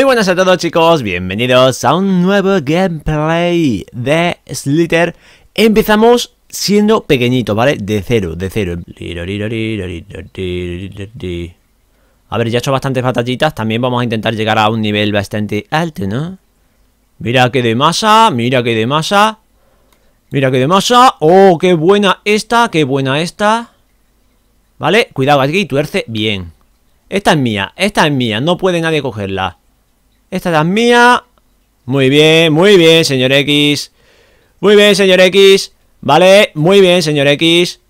Muy buenas a todos chicos, bienvenidos a un nuevo gameplay de Slither Empezamos siendo pequeñito, ¿vale? De cero, de cero A ver, ya he hecho bastantes batallitas, también vamos a intentar llegar a un nivel bastante alto, ¿no? Mira que de masa, mira que de masa Mira que de masa, oh, qué buena esta, qué buena esta Vale, cuidado aquí, tuerce, bien Esta es mía, esta es mía, no puede nadie cogerla esta es mía. Muy bien, muy bien, señor X. Muy bien, señor X. Vale, muy bien, señor X.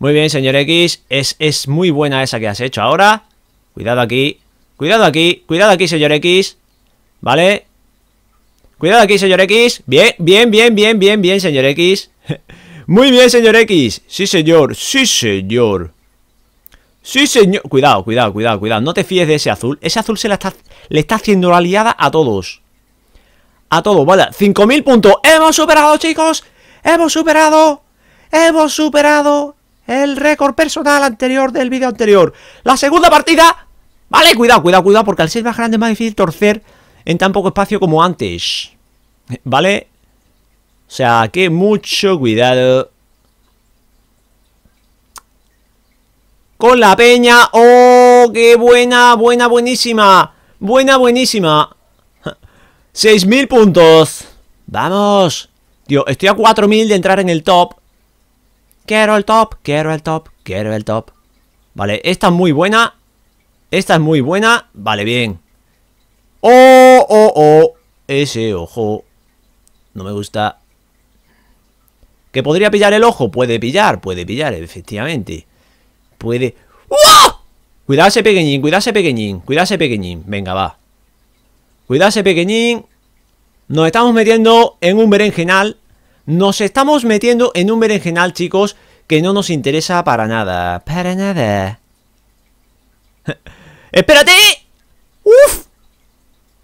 Muy bien, señor X. Es, es muy buena esa que has hecho ahora. Cuidado aquí. Cuidado aquí. Cuidado aquí, señor X. Vale. Cuidado aquí, señor X. Bien, bien, bien, bien, bien, bien, señor X. muy bien, señor X. Sí, señor. Sí, señor. Sí, señor. Cuidado, cuidado, cuidado, cuidado. No te fíes de ese azul. Ese azul se la está, le está haciendo la liada a todos. A todos, vale. 5.000 puntos. Hemos superado, chicos. Hemos superado. Hemos superado el récord personal anterior del vídeo anterior. La segunda partida. Vale, cuidado, cuidado, cuidado. Porque al ser más grande es más difícil torcer en tan poco espacio como antes. Vale. O sea, que mucho cuidado. con la peña. ¡Oh, qué buena, buena, buenísima! Buena, buenísima. 6.000 puntos. ¡Vamos! Tío, estoy a 4.000 de entrar en el top. Quiero el top, quiero el top, quiero el top. Vale, esta es muy buena. Esta es muy buena. Vale, bien. ¡Oh, oh, oh! Ese ojo. No me gusta. ¿Que podría pillar el ojo? Puede pillar, puede pillar, efectivamente puede... cuidarse pequeñín, cuidarse pequeñín, Cuidarse pequeñín. Venga, va. Cuidarse pequeñín. Nos estamos metiendo en un berenjenal. Nos estamos metiendo en un berenjenal, chicos, que no nos interesa para nada. Para nada. ¡Espérate! ¡Uf!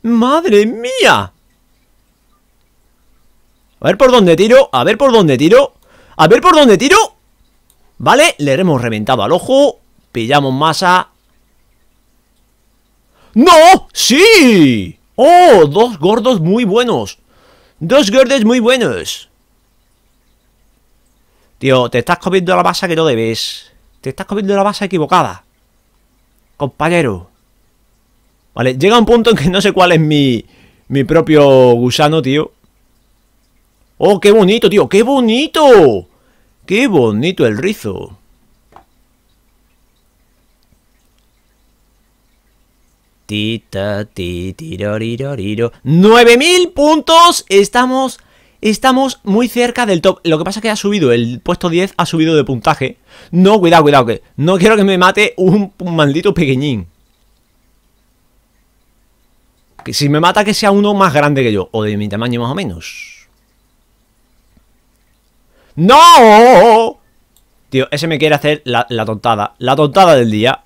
¡Madre mía! A ver por dónde tiro, a ver por dónde tiro. A ver por dónde tiro. Vale, le hemos reventado al ojo. Pillamos masa. ¡No! ¡Sí! ¡Oh! Dos gordos muy buenos. Dos gordos muy buenos. Tío, te estás comiendo la masa que no debes. Te estás comiendo la masa equivocada. Compañero. Vale, llega un punto en que no sé cuál es mi, mi propio gusano, tío. ¡Oh, qué bonito, tío! ¡Qué bonito! ¡Qué bonito el rizo! ¡9.000 ti, ¡Nueve mil puntos! Estamos... Estamos muy cerca del top. Lo que pasa es que ha subido, el puesto 10 ha subido de puntaje. No, cuidado, cuidado, no quiero que me mate un maldito pequeñín. Que si me mata que sea uno más grande que yo, o de mi tamaño más o menos. ¡No! Tío, ese me quiere hacer la, tontada. La tontada del día.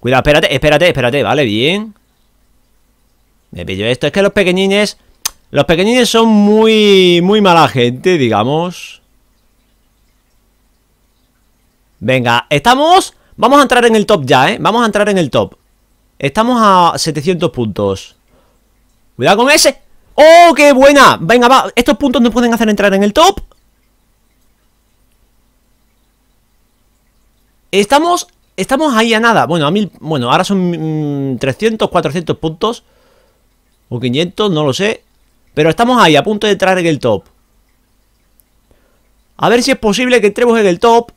Cuidado, espérate, espérate, espérate. Vale, bien. Me pillo esto. Es que los pequeñines... Los pequeñines son muy... Muy mala gente, digamos. Venga, estamos... Vamos a entrar en el top ya, ¿eh? Vamos a entrar en el top. Estamos a 700 puntos. Cuidado con ese. ¡Oh, qué buena! Venga, va. Estos puntos nos pueden hacer entrar en el top. Estamos, estamos ahí a nada. Bueno, a mil, bueno ahora son 300, mm, 400 puntos. O 500, no lo sé. Pero estamos ahí, a punto de entrar en el top. A ver si es posible que entremos en el top.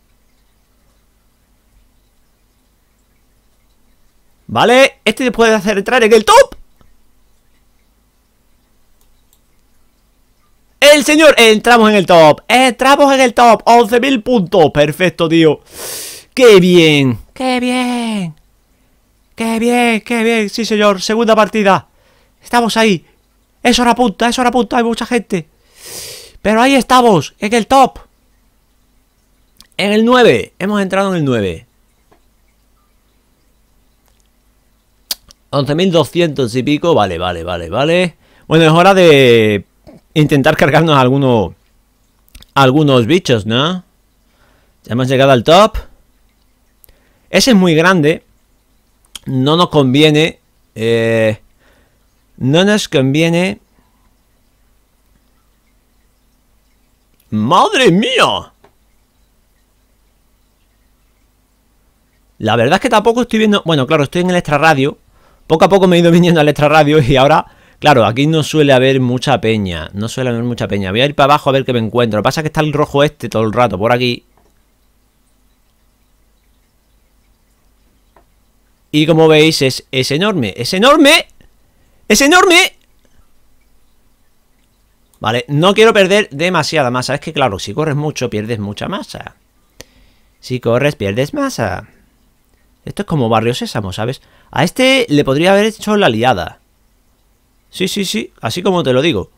¿Vale? Este puede hacer entrar en el top. El señor, entramos en el top. Entramos en el top. 11.000 puntos. Perfecto, tío. ¡Qué bien! ¡Qué bien! ¡Qué bien! ¡Qué bien! Sí, señor. Segunda partida. Estamos ahí. Es hora punta, es hora punta. Hay mucha gente. Pero ahí estamos, en el top. En el 9. Hemos entrado en el 9. 11.200 y pico. Vale, vale, vale, vale. Bueno, es hora de intentar cargarnos algunos, algunos bichos, ¿no? Ya hemos llegado al top. Ese es muy grande. No nos conviene. Eh, no nos conviene. ¡Madre mía! La verdad es que tampoco estoy viendo... Bueno, claro, estoy en el extra radio. Poco a poco me he ido viniendo al extra radio y ahora... Claro, aquí no suele haber mucha peña. No suele haber mucha peña. Voy a ir para abajo a ver qué me encuentro. Lo que pasa es que está el rojo este todo el rato por aquí. Y como veis es, es enorme, es enorme, es enorme. Vale, no quiero perder demasiada masa. Es que claro, si corres mucho pierdes mucha masa. Si corres pierdes masa. Esto es como Barrio Sésamo, ¿sabes? A este le podría haber hecho la liada. Sí, sí, sí, así como te lo digo.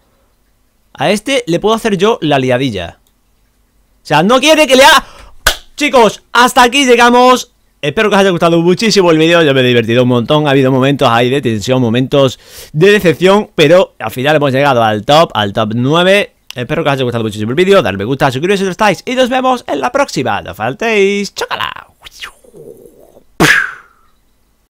A este le puedo hacer yo la liadilla. O sea, no quiere que le haga... Chicos, hasta aquí llegamos. Espero que os haya gustado muchísimo el vídeo, yo me he divertido un montón, ha habido momentos ahí de tensión, momentos de decepción, pero al final hemos llegado al top, al top 9. Espero que os haya gustado muchísimo el vídeo, dar me gusta, suscribiros si no estáis y nos vemos en la próxima, no faltéis, chocala.